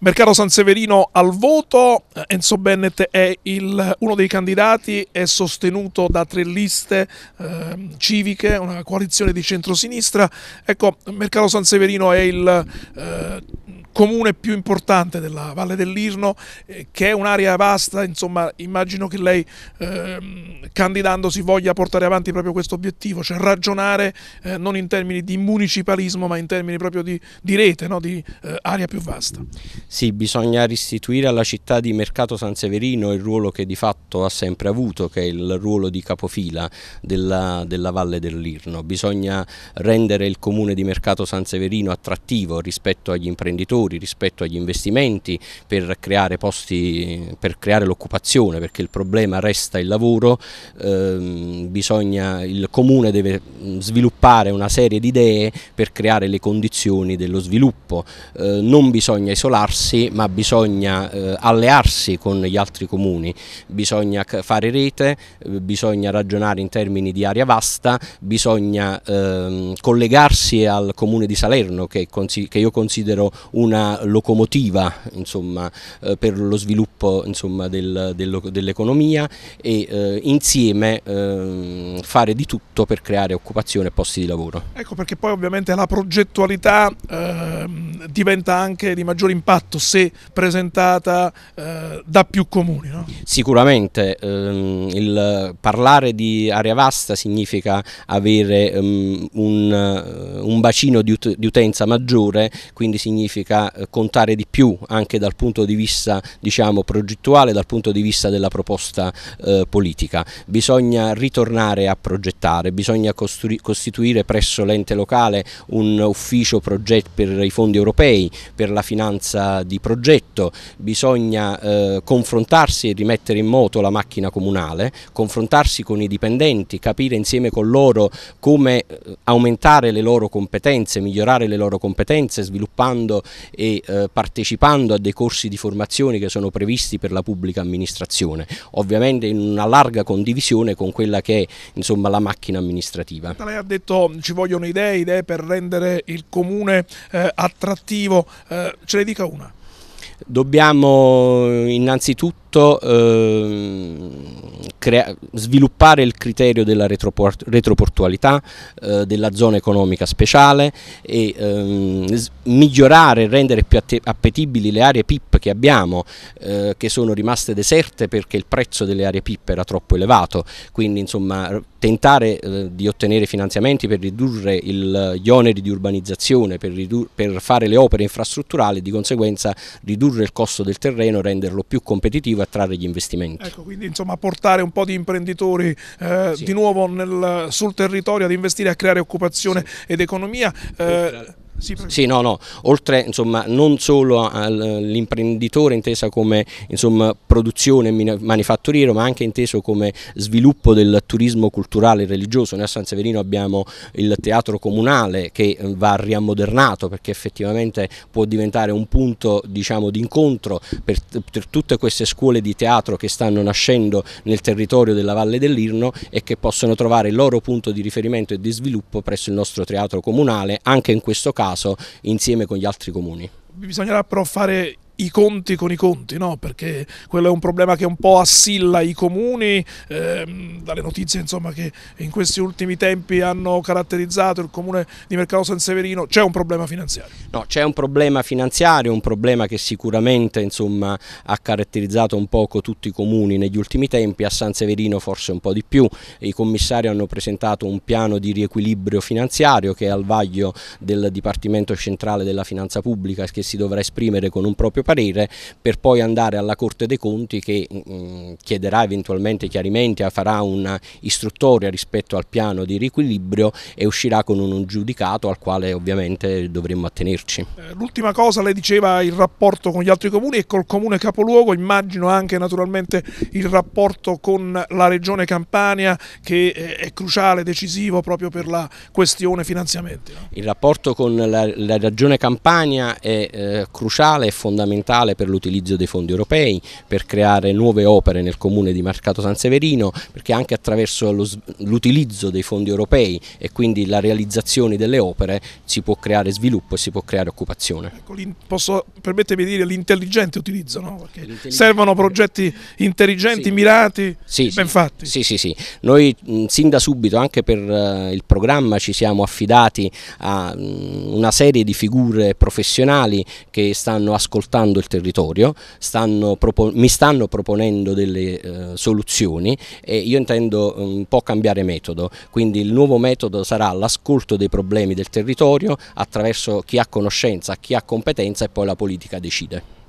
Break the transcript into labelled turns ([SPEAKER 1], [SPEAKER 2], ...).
[SPEAKER 1] Mercato San Severino al voto, Enzo Bennett è il, uno dei candidati, è sostenuto da tre liste eh, civiche, una coalizione di centrosinistra. Ecco, Mercato San Severino è il... Eh, comune più importante della Valle dell'Irno, eh, che è un'area vasta, insomma immagino che lei eh, candidandosi voglia portare avanti proprio questo obiettivo, cioè ragionare eh, non in termini di municipalismo ma in termini proprio di, di rete, no? di eh, area più vasta.
[SPEAKER 2] Sì, bisogna restituire alla città di Mercato San Severino il ruolo che di fatto ha sempre avuto, che è il ruolo di capofila della, della Valle dell'Irno. Bisogna rendere il comune di Mercato San Severino attrattivo rispetto agli imprenditori maggiori rispetto agli investimenti per creare posti, per creare l'occupazione, perché il problema resta il lavoro, ehm, bisogna, il comune deve sviluppare una serie di idee per creare le condizioni dello sviluppo, eh, non bisogna isolarsi ma bisogna eh, allearsi con gli altri comuni, bisogna fare rete, eh, bisogna ragionare in termini di area vasta, bisogna ehm, collegarsi al comune di Salerno che, che io considero una una locomotiva insomma, eh, per lo sviluppo del, del, dell'economia e eh, insieme ehm, fare di tutto per creare occupazione e posti di lavoro.
[SPEAKER 1] Ecco perché poi ovviamente la progettualità ehm diventa anche di maggior impatto se presentata eh, da più comuni. No?
[SPEAKER 2] Sicuramente ehm, il parlare di area vasta significa avere ehm, un, eh, un, bacino di, ut di, utenza maggiore, quindi significa eh, contare di più anche dal punto di vista diciamo, progettuale, dal punto di vista della proposta eh, politica. Bisogna ritornare a progettare, bisogna costituire presso l'ente locale un ufficio progetto per i fondi europei europei per la finanza di progetto, bisogna eh, confrontarsi e rimettere in moto la macchina comunale, confrontarsi con i dipendenti, capire insieme con loro come eh, aumentare le loro competenze, migliorare le loro competenze sviluppando e eh, partecipando a dei corsi di formazione che sono previsti per la pubblica amministrazione, ovviamente in una larga condivisione con quella che è insomma, la macchina amministrativa.
[SPEAKER 1] Lei ha detto ci vogliono idee, idee per rendere il comune eh, attrattivo sportivo, eh, ce ne dica una.
[SPEAKER 2] Dobbiamo eh, innanzitutto eh, crea- sviluppare il criterio della retroport- retroportualità, eh, della zona economica speciale e ehm, s- migliorare, rendere più att- appetibili le aree PIP che abbiamo, eh, che sono rimaste deserte perché il prezzo delle aree PIP era troppo elevato, quindi insomma tentare eh, di ottenere finanziamenti per ridurre il, gli oneri di urbanizzazione, per, ridur- per fare le opere infrastrutturali e di conseguenza ridurre il costo del terreno, renderlo più competitivo e attrarre gli investimenti.
[SPEAKER 1] Ecco, quindi insomma portare un po' di imprenditori eh, sì. di nuovo nel, sul territorio ad investire, a creare occupazione sì. ed economia. Eh,
[SPEAKER 2] sì, sì, no, no. oltre insomma, non solo all'imprenditore intesa come insomma, produzione manifatturiero ma anche inteso come sviluppo del turismo culturale e religioso. Noi a San Severino abbiamo il teatro comunale che eh, va riammodernato perché effettivamente può diventare un punto diciamo, di incontro per, per tutte queste scuole di teatro che stanno nascendo nel territorio della Valle dell'Irno e che possono trovare il loro punto di riferimento e di sviluppo presso il nostro teatro comunale anche in questo caso caso insieme con gli altri comuni.
[SPEAKER 1] Bisognerà però fare i conti con i conti, no? perché quello è un problema che un po' assilla i comuni, ehm, dalle notizie insomma, che in questi ultimi tempi hanno caratterizzato il comune di Mercato San Severino, c'è un problema finanziario?
[SPEAKER 2] No, c'è un problema finanziario, un problema che sicuramente insomma, ha caratterizzato un poco tutti i comuni negli ultimi tempi, a San Severino forse un po' di più, i commissari hanno presentato un piano di riequilibrio finanziario che è al vaglio del Dipartimento Centrale della Finanza Pubblica che si dovrà esprimere con un proprio parere per poi andare alla Corte dei Conti che mh, mm, mm, chiederà eventualmente chiarimenti, farà un'istruttoria rispetto al piano di riequilibrio e uscirà con un giudicato al quale ovviamente dovremmo attenerci. Eh,
[SPEAKER 1] l'ultima cosa, lei diceva il rapporto con gli altri comuni e col comune capoluogo, immagino anche naturalmente il rapporto con la regione Campania che eh, è cruciale, decisivo proprio per la questione finanziamenti.
[SPEAKER 2] No? Il rapporto con la, la regione Campania è eh, cruciale e fondamentale fondamentale per l'utilizzo dei fondi europei, per creare nuove opere nel comune di Marcato San Severino, perché anche attraverso l'utilizzo dei fondi europei e quindi la realizzazione delle opere si può creare sviluppo e si può creare occupazione. Ecco,
[SPEAKER 1] posso permettermi di dire l'intelligente utilizzo, no? servono
[SPEAKER 2] progetti intelligenti, sì. mirati, sì, ben sì. fatti. Sì, sì, sì. Noi sin da subito anche per eh, il programma ci siamo affidati a una serie di figure professionali che stanno ascoltando sondando il territorio, stanno mi stanno proponendo delle eh, soluzioni e io intendo eh, un po' cambiare metodo, quindi il nuovo metodo sarà l'ascolto dei problemi del territorio attraverso chi ha conoscenza, chi ha competenza e poi la politica decide.